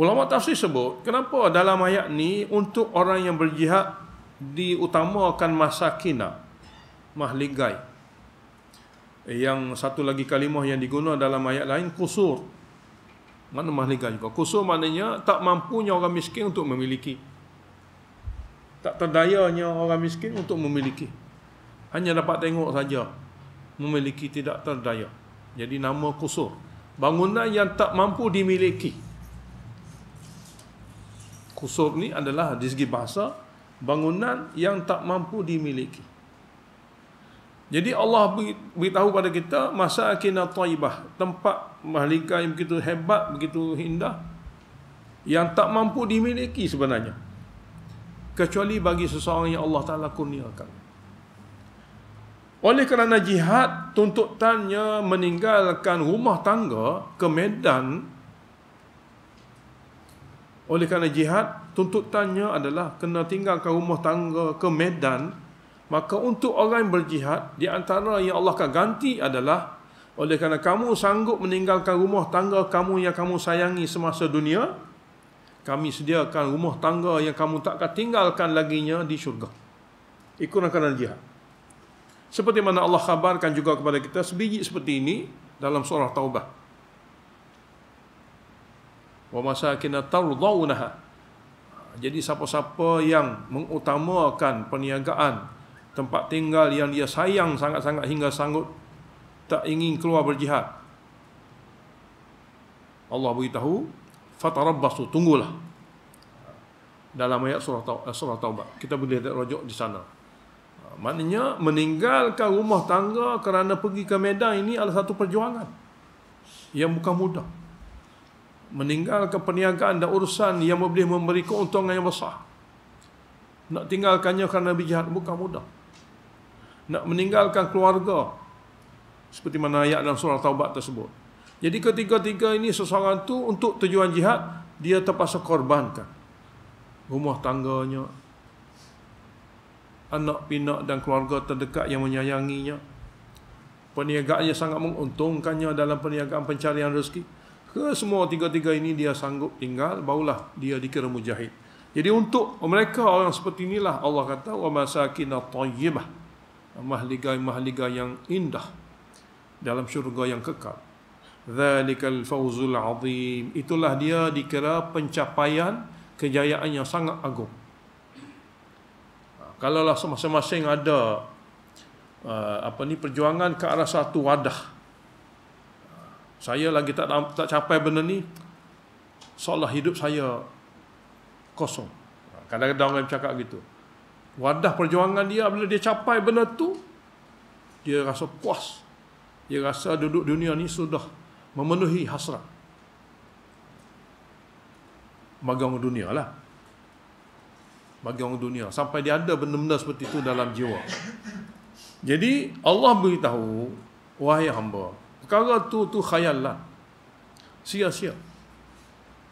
Ulama tafsir sebut, kenapa dalam ayat ni untuk orang yang berjihad diutamakan masa mahligai. Yang satu lagi kalimah yang diguna dalam ayat lain, kusur. Mana mahligai juga. Kusur maknanya tak mampunya orang miskin untuk memiliki. Tak terdayanya orang miskin untuk memiliki. Hanya dapat tengok saja. Memiliki tidak terdaya. Jadi nama kusur. Bangunan yang tak mampu Dimiliki kusur ni adalah di segi bahasa bangunan yang tak mampu dimiliki. Jadi Allah beritahu pada kita masa akina taibah, tempat mahlika yang begitu hebat, begitu indah yang tak mampu dimiliki sebenarnya. Kecuali bagi seseorang yang Allah Ta'ala kurniakan. Oleh kerana jihad, tuntutannya meninggalkan rumah tangga ke medan oleh kerana jihad, tuntutannya adalah kena tinggalkan rumah tangga ke medan. Maka untuk orang yang berjihad, di antara yang Allah akan ganti adalah oleh kerana kamu sanggup meninggalkan rumah tangga kamu yang kamu sayangi semasa dunia, kami sediakan rumah tangga yang kamu takkan tinggalkan laginya di syurga. Ikutlah kerana jihad. Seperti mana Allah khabarkan juga kepada kita sebiji seperti ini dalam surah Taubah wa masakin tardawunaha jadi siapa-siapa yang mengutamakan perniagaan tempat tinggal yang dia sayang sangat-sangat hingga sanggup tak ingin keluar berjihad Allah beritahu fatarabbasu tunggulah dalam ayat surah eh, surah taubah kita boleh rujuk di sana maknanya meninggalkan rumah tangga kerana pergi ke medan ini adalah satu perjuangan yang bukan mudah meninggalkan perniagaan dan urusan yang boleh memberi keuntungan yang besar. Nak tinggalkannya kerana bijihat bukan mudah. Nak meninggalkan keluarga seperti mana ayat dalam surah Taubat tersebut. Jadi ketiga-tiga ini seseorang tu untuk tujuan jihad dia terpaksa korbankan rumah tangganya anak pinak dan keluarga terdekat yang menyayanginya perniagaannya sangat menguntungkannya dalam perniagaan pencarian rezeki ke semua tiga-tiga ini dia sanggup tinggal barulah dia dikira mujahid jadi untuk mereka orang seperti inilah Allah kata wa masakin tayyibah mahliga-mahliga yang indah dalam syurga yang kekal zalikal fawzul azim itulah dia dikira pencapaian kejayaan yang sangat agung ha, kalaulah masing-masing ada uh, apa ni perjuangan ke arah satu wadah saya lagi tak tak capai benda ni seolah hidup saya kosong kadang-kadang orang cakap gitu wadah perjuangan dia bila dia capai benda tu dia rasa puas dia rasa duduk dunia ni sudah memenuhi hasrat bagi orang dunia lah bagi orang dunia sampai dia ada benda-benda seperti itu dalam jiwa jadi Allah beritahu wahai hamba perkara tu tu khayal lah, sia-sia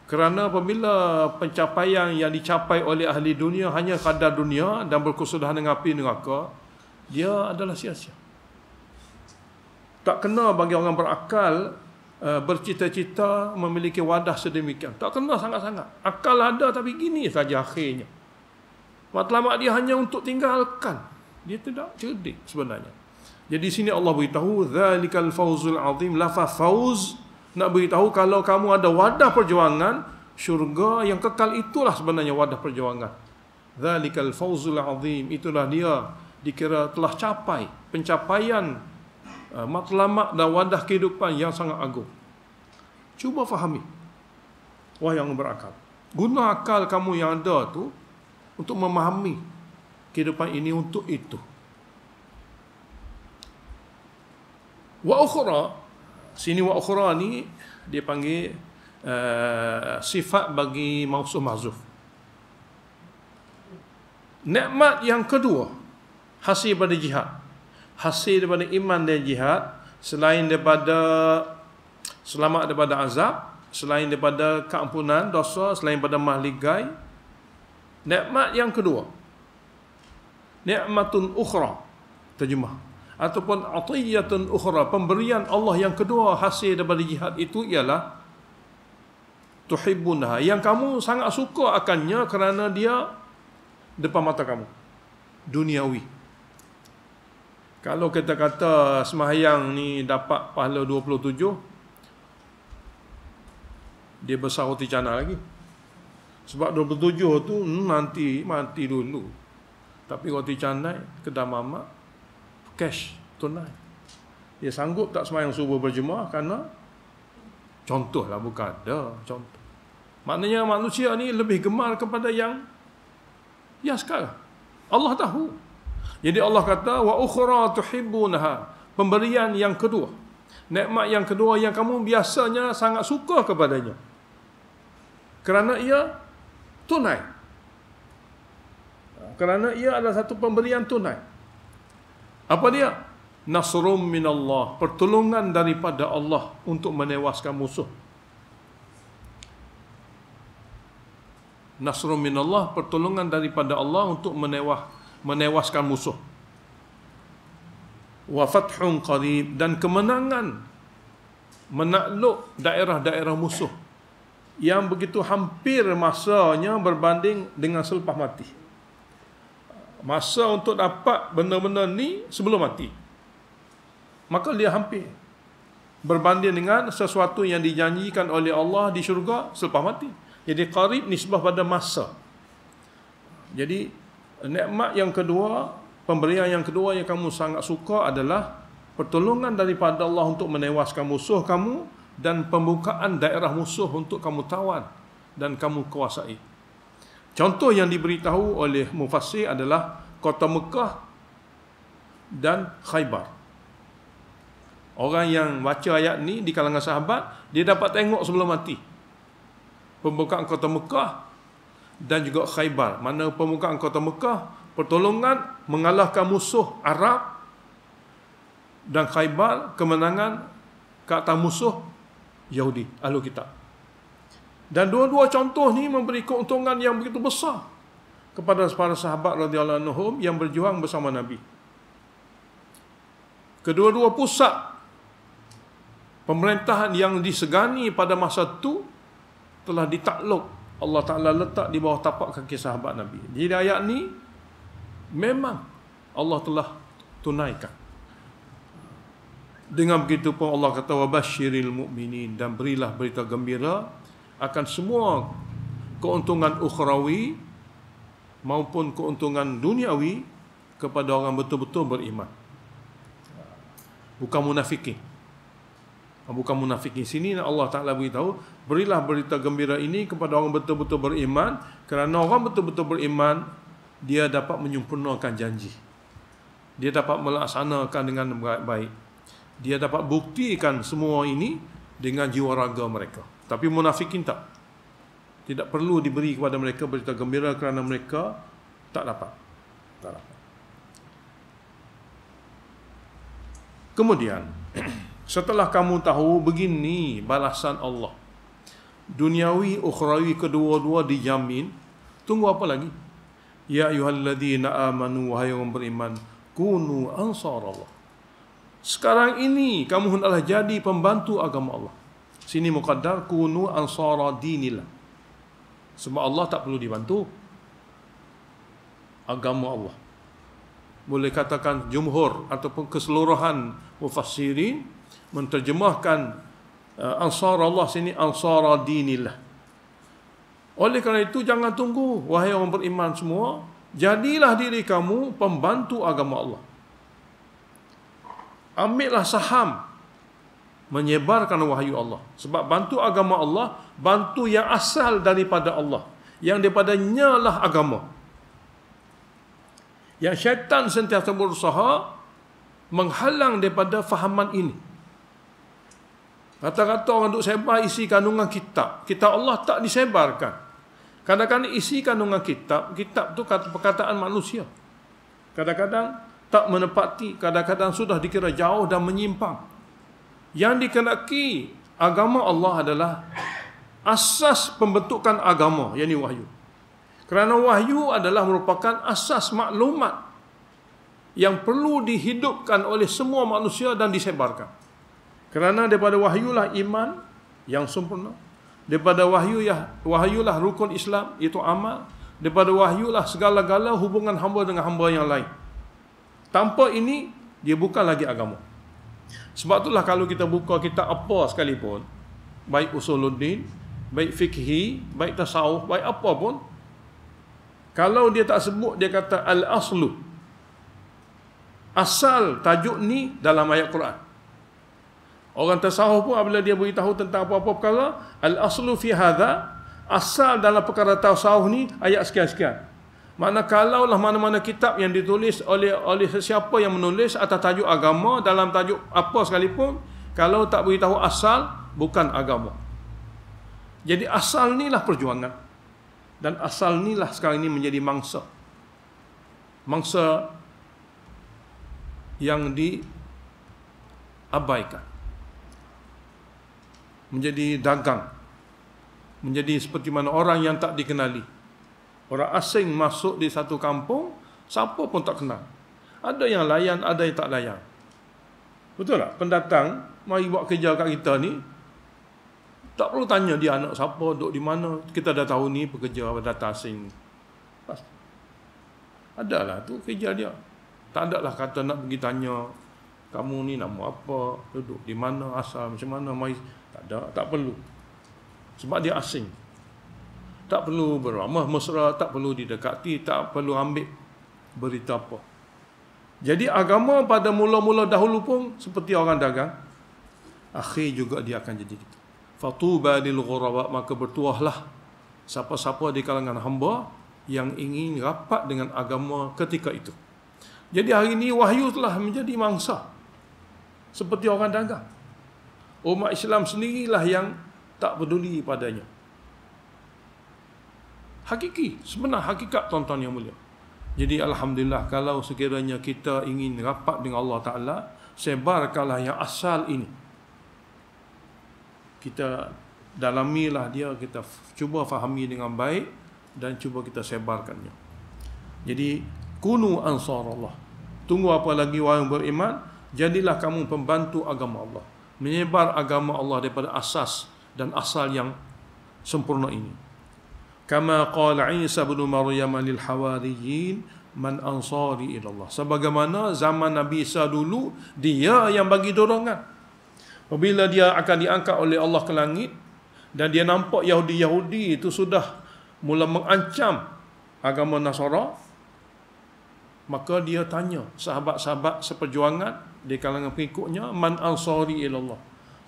kerana apabila pencapaian yang dicapai oleh ahli dunia hanya kadar dunia dan berkesudahan dengan api neraka dia adalah sia-sia tak kena bagi orang berakal eh, bercita-cita memiliki wadah sedemikian tak kena sangat-sangat akal ada tapi gini saja akhirnya matlamat dia hanya untuk tinggalkan dia tidak cerdik sebenarnya jadi sini Allah beritahu zalikal fawzul azim lafa fawz nak beritahu kalau kamu ada wadah perjuangan syurga yang kekal itulah sebenarnya wadah perjuangan. Zalikal fawzul azim itulah dia dikira telah capai pencapaian uh, matlamat dan wadah kehidupan yang sangat agung. Cuba fahami. Wah yang berakal. Guna akal kamu yang ada tu untuk memahami kehidupan ini untuk itu. wa ukhra sini wa ukhra ni dia panggil uh, sifat bagi mausuf mahzuf nikmat yang kedua hasil daripada jihad hasil daripada iman dan jihad selain daripada selamat daripada azab selain daripada keampunan dosa selain daripada mahligai nikmat yang kedua nikmatun ukhra terjemah ataupun atiyatun ukhra pemberian Allah yang kedua hasil daripada jihad itu ialah tuhibbunha yang kamu sangat suka akannya kerana dia depan mata kamu duniawi kalau kita kata semahyang ni dapat pahala 27 dia besar roti canai lagi sebab 27 tu hmm, nanti mati dulu tapi roti canai kedai mamak cash tunai. Dia sanggup tak semayang subuh berjemaah kerana lah bukan ada contoh. Maknanya manusia ni lebih gemar kepada yang ya sekarang. Allah tahu. Jadi Allah kata wa ukhra tuhibbunha pemberian yang kedua. Nikmat yang kedua yang kamu biasanya sangat suka kepadanya. Kerana ia tunai. Kerana ia adalah satu pemberian tunai. Apa dia? Nasrum minallah Pertolongan daripada Allah untuk menewaskan musuh. Nasrum minallah Pertolongan daripada Allah untuk menewah, menewaskan musuh. Wa fathun qarib. Dan kemenangan menakluk daerah-daerah musuh yang begitu hampir masanya berbanding dengan selepas mati masa untuk dapat benda-benda ni sebelum mati. Maka dia hampir berbanding dengan sesuatu yang dijanjikan oleh Allah di syurga selepas mati. Jadi qarib nisbah pada masa. Jadi nikmat yang kedua, pemberian yang kedua yang kamu sangat suka adalah pertolongan daripada Allah untuk menewaskan musuh kamu dan pembukaan daerah musuh untuk kamu tawan dan kamu kuasai. Contoh yang diberitahu oleh mufassir adalah kota Mekah dan Khaybar. Orang yang baca ayat ni di kalangan sahabat, dia dapat tengok sebelum mati. Pembukaan kota Mekah dan juga Khaybar. Mana pembukaan kota Mekah, pertolongan mengalahkan musuh Arab dan Khaybar kemenangan kata musuh Yahudi. Alkitab. Dan dua-dua contoh ni memberi keuntungan yang begitu besar kepada para sahabat radhiyallahu anhum yang berjuang bersama Nabi. Kedua-dua pusat pemerintahan yang disegani pada masa itu telah ditakluk Allah Ta'ala letak di bawah tapak kaki sahabat Nabi. Jadi ayat ni memang Allah telah tunaikan. Dengan begitu pun Allah kata wabashiril mu'minin dan berilah berita gembira akan semua keuntungan ukhrawi maupun keuntungan duniawi kepada orang betul-betul beriman. Bukan munafikin. Ah, bukan munafikin sini Allah Taala beritahu, berilah berita gembira ini kepada orang betul-betul beriman kerana orang betul-betul beriman dia dapat menyempurnakan janji. Dia dapat melaksanakan dengan baik. Dia dapat buktikan semua ini dengan jiwa raga mereka. Tapi munafikin tak. Tidak perlu diberi kepada mereka berita gembira kerana mereka tak dapat. Tak dapat. Kemudian [clears throat] setelah kamu tahu begini balasan Allah. Duniawi ukhrawi kedua-dua dijamin. Tunggu apa lagi? Ya ayyuhalladzina amanu wa hayyum beriman kunu ansarallah. Sekarang ini kamu hendaklah jadi pembantu agama Allah sini muqaddar kunu ansara dinillah sebab Allah tak perlu dibantu agama Allah boleh katakan jumhur ataupun keseluruhan mufassirin menterjemahkan uh, ansar Allah sini ansara dinillah oleh kerana itu jangan tunggu wahai orang beriman semua jadilah diri kamu pembantu agama Allah ambillah saham menyebarkan wahyu Allah. Sebab bantu agama Allah, bantu yang asal daripada Allah. Yang daripada nyalah agama. Yang syaitan sentiasa berusaha menghalang daripada fahaman ini. Kata-kata orang duk sebar isi kandungan kitab. kita Allah tak disebarkan. Kadang-kadang isi kandungan kitab, kitab tu kata perkataan manusia. Kadang-kadang tak menepati, kadang-kadang sudah dikira jauh dan menyimpang yang dikenaki agama Allah adalah asas pembentukan agama yakni wahyu kerana wahyu adalah merupakan asas maklumat yang perlu dihidupkan oleh semua manusia dan disebarkan kerana daripada wahyulah iman yang sempurna daripada wahyu ya wahyulah rukun Islam itu amal daripada wahyulah segala-gala hubungan hamba dengan hamba yang lain tanpa ini dia bukan lagi agama sebab itulah kalau kita buka kitab apa sekalipun, baik usuluddin, baik fikhi, baik tasawuf, baik apa pun, kalau dia tak sebut, dia kata al-aslu. Asal tajuk ni dalam ayat Quran. Orang tasawuf pun apabila dia beritahu tentang apa-apa perkara, al-aslu fi hadha, asal dalam perkara tasawuf ni ayat sekian-sekian mana kalaulah mana-mana kitab yang ditulis oleh oleh sesiapa yang menulis atas tajuk agama dalam tajuk apa sekalipun kalau tak beritahu asal bukan agama. Jadi asal inilah perjuangan. Dan asal inilah sekarang ini menjadi mangsa. Mangsa yang di abaikan. Menjadi dagang. Menjadi seperti mana orang yang tak dikenali. Orang asing masuk di satu kampung, siapa pun tak kenal. Ada yang layan, ada yang tak layan. Betul tak? Pendatang, mari buat kerja kat kita ni, tak perlu tanya dia anak siapa, duduk di mana. Kita dah tahu ni pekerja data asing. Ada lah tu kerja dia. Tak ada lah kata nak pergi tanya, kamu ni nama apa, duduk di mana, asal, macam mana, mari. Tak ada, tak perlu. Sebab dia asing tak perlu beramah mesra, tak perlu didekati, tak perlu ambil berita apa. Jadi agama pada mula-mula dahulu pun seperti orang dagang, akhir juga dia akan jadi gitu. Fatuba lil ghuraba maka bertuahlah siapa-siapa di kalangan hamba yang ingin rapat dengan agama ketika itu. Jadi hari ini wahyu telah menjadi mangsa seperti orang dagang. Umat Islam sendirilah yang tak peduli padanya hakiki sebenar hakikat tuan-tuan yang mulia jadi alhamdulillah kalau sekiranya kita ingin rapat dengan Allah taala sebarkanlah yang asal ini kita dalamilah dia kita cuba fahami dengan baik dan cuba kita sebarkannya jadi kunu ansar Allah tunggu apa lagi orang beriman jadilah kamu pembantu agama Allah menyebar agama Allah daripada asas dan asal yang sempurna ini Kama qala Isa bin Maryam lil hawariyin man ansari ila Allah. Sebagaimana zaman Nabi Isa dulu dia yang bagi dorongan. Apabila dia akan diangkat oleh Allah ke langit dan dia nampak Yahudi-Yahudi itu sudah mula mengancam agama Nasara maka dia tanya sahabat-sahabat seperjuangan di kalangan pengikutnya man ansari ila Allah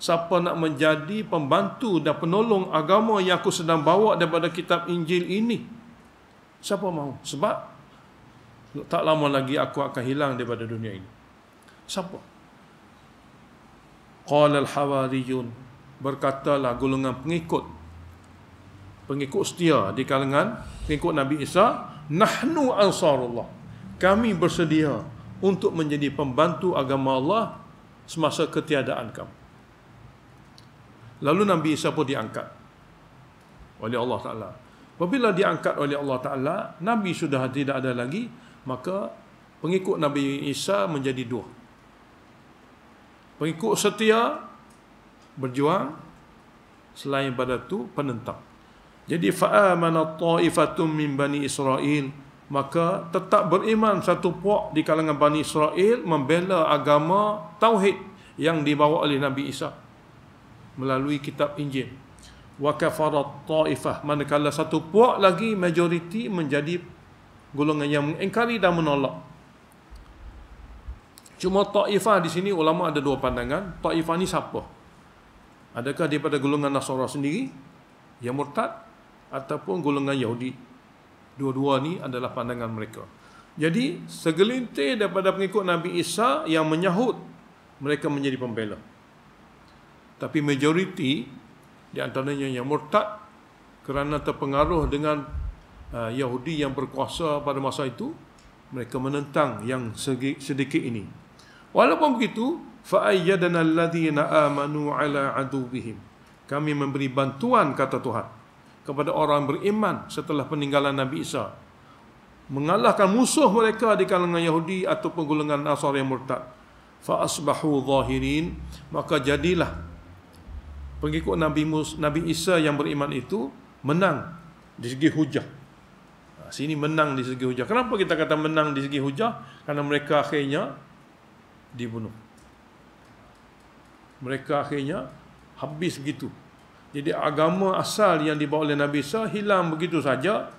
siapa nak menjadi pembantu dan penolong agama yang aku sedang bawa daripada kitab Injil ini siapa mahu? sebab tak lama lagi aku akan hilang daripada dunia ini siapa qala al hawariyun berkatalah golongan pengikut pengikut setia di kalangan pengikut Nabi Isa nahnu ansarullah kami bersedia untuk menjadi pembantu agama Allah semasa ketiadaan kamu Lalu Nabi Isa pun diangkat oleh Allah Ta'ala. Apabila diangkat oleh Allah Ta'ala, Nabi sudah tidak ada lagi, maka pengikut Nabi Isa menjadi dua. Pengikut setia, berjuang, selain pada itu penentang. Jadi fa'amana ta'ifatum min bani Israel, maka tetap beriman satu puak di kalangan Bani Israel membela agama Tauhid yang dibawa oleh Nabi Isa melalui kitab Injil. Wa kafarat ta'ifah. Manakala satu puak lagi majoriti menjadi golongan yang mengingkari dan menolak. Cuma ta'ifah di sini ulama ada dua pandangan. Ta'ifah ni siapa? Adakah daripada golongan Nasara sendiri yang murtad ataupun golongan Yahudi? Dua-dua ni adalah pandangan mereka. Jadi segelintir daripada pengikut Nabi Isa yang menyahut mereka menjadi pembelah. Tapi majoriti di antaranya yang murtad kerana terpengaruh dengan uh, Yahudi yang berkuasa pada masa itu, mereka menentang yang sedikit ini. Walaupun begitu, fa'ayyadana alladhina amanu ala adubihim. Kami memberi bantuan, kata Tuhan, kepada orang beriman setelah peninggalan Nabi Isa. Mengalahkan musuh mereka di kalangan Yahudi ataupun golongan Nasar yang murtad. asbahu zahirin. Maka jadilah pengikut Nabi Mus, Nabi Isa yang beriman itu menang di segi hujah. Ha, sini menang di segi hujah. Kenapa kita kata menang di segi hujah? Karena mereka akhirnya dibunuh. Mereka akhirnya habis begitu. Jadi agama asal yang dibawa oleh Nabi Isa hilang begitu saja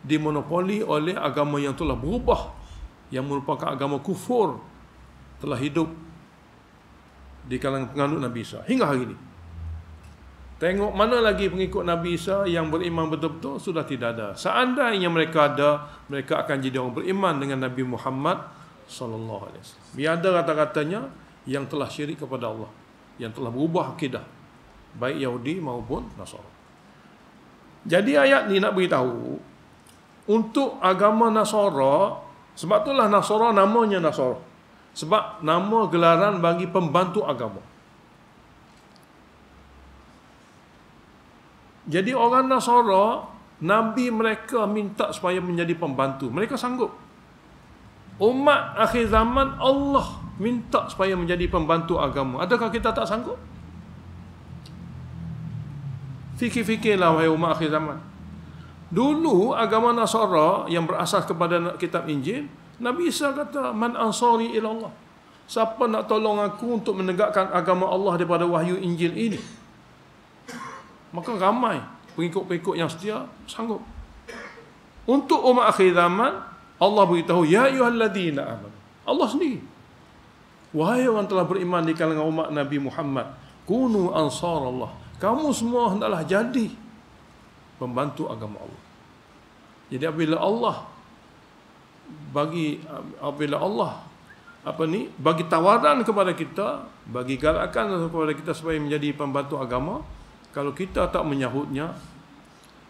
dimonopoli oleh agama yang telah berubah yang merupakan agama kufur telah hidup di kalangan penganut Nabi Isa hingga hari ini. Tengok mana lagi pengikut Nabi Isa yang beriman betul-betul sudah tidak ada. Seandainya mereka ada, mereka akan jadi orang beriman dengan Nabi Muhammad sallallahu alaihi wasallam. Biar ada kata-katanya yang telah syirik kepada Allah, yang telah berubah akidah baik Yahudi maupun Nasara. Jadi ayat ni nak beritahu untuk agama Nasara sebab itulah Nasara namanya Nasara. Sebab nama gelaran bagi pembantu agama. Jadi orang Nasara Nabi mereka minta supaya menjadi pembantu Mereka sanggup Umat akhir zaman Allah minta supaya menjadi pembantu agama Adakah kita tak sanggup? Fikir-fikirlah wahai umat akhir zaman Dulu agama Nasara yang berasas kepada kitab Injil Nabi Isa kata Man ansari ilallah Siapa nak tolong aku untuk menegakkan agama Allah daripada wahyu Injil ini? maka ramai pengikut-pengikut yang setia sanggup untuk umat akhir zaman Allah beritahu ya ayyuhalladzina amanu Allah sendiri wahai orang telah beriman di kalangan umat Nabi Muhammad kunu ansar Allah kamu semua hendaklah jadi pembantu agama Allah jadi apabila Allah bagi apabila Allah apa ni bagi tawaran kepada kita bagi galakan kepada kita supaya menjadi pembantu agama kalau kita tak menyahutnya,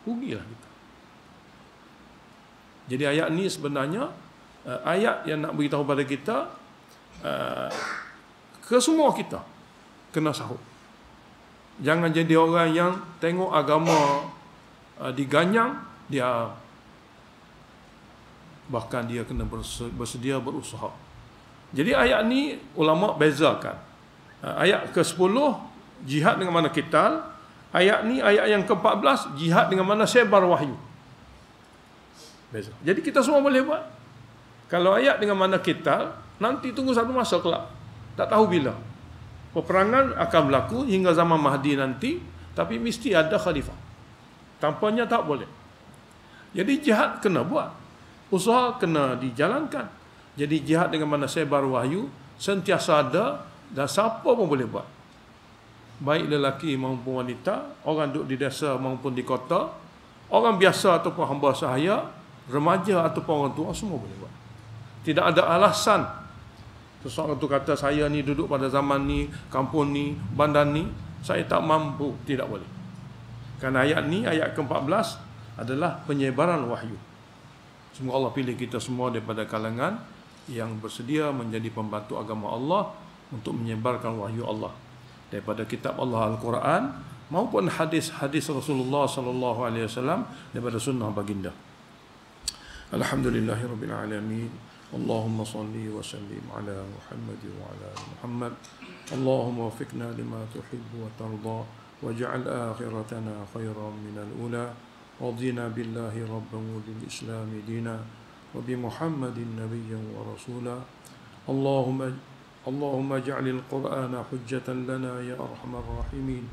rugilah kita. Jadi ayat ni sebenarnya uh, ayat yang nak beritahu pada kita uh, ke semua kita kena sahut. Jangan jadi orang yang tengok agama uh, diganyang dia bahkan dia kena bersedia berusaha. Jadi ayat ni ulama bezakan. Uh, ayat ke-10 jihad dengan mana kita Ayat ni ayat yang ke-14 jihad dengan mana sebar wahyu. Jadi kita semua boleh buat. Kalau ayat dengan mana kita nanti tunggu satu masa kelak. Tak tahu bila. Peperangan akan berlaku hingga zaman Mahdi nanti tapi mesti ada khalifah. Tanpanya tak boleh. Jadi jihad kena buat. Usaha kena dijalankan. Jadi jihad dengan mana sebar wahyu sentiasa ada dan siapa pun boleh buat baik lelaki maupun wanita, orang duduk di desa maupun di kota, orang biasa ataupun hamba sahaya, remaja ataupun orang tua semua boleh buat. Tidak ada alasan seseorang tu kata saya ni duduk pada zaman ni, kampung ni, bandar ni, saya tak mampu, tidak boleh. Kerana ayat ni ayat ke-14 adalah penyebaran wahyu. Semoga Allah pilih kita semua daripada kalangan yang bersedia menjadi pembantu agama Allah untuk menyebarkan wahyu Allah daripada kitab Allah Al-Quran maupun hadis-hadis Rasulullah sallallahu alaihi wasallam daripada sunnah baginda. Alhamdulillahirabbil alamin. Allahumma salli wa sallim ala Muhammad wa ala Muhammad. Allahumma wafiqna lima tuhibbu wa tarda waj'al akhiratana khairan min al-ula. رضينا بالله ربا وبالاسلام دينا وبمحمد نبيا ورسولا Allahumma اللهم اجعل القرآن حجة لنا يا أرحم الراحمين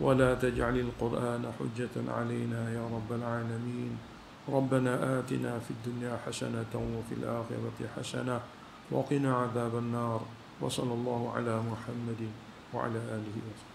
ولا تجعل القرآن حجة علينا يا رب العالمين ربنا آتنا في الدنيا حسنة وفي الآخرة حسنة وقنا عذاب النار وصلى الله على محمد وعلى آله وصحبه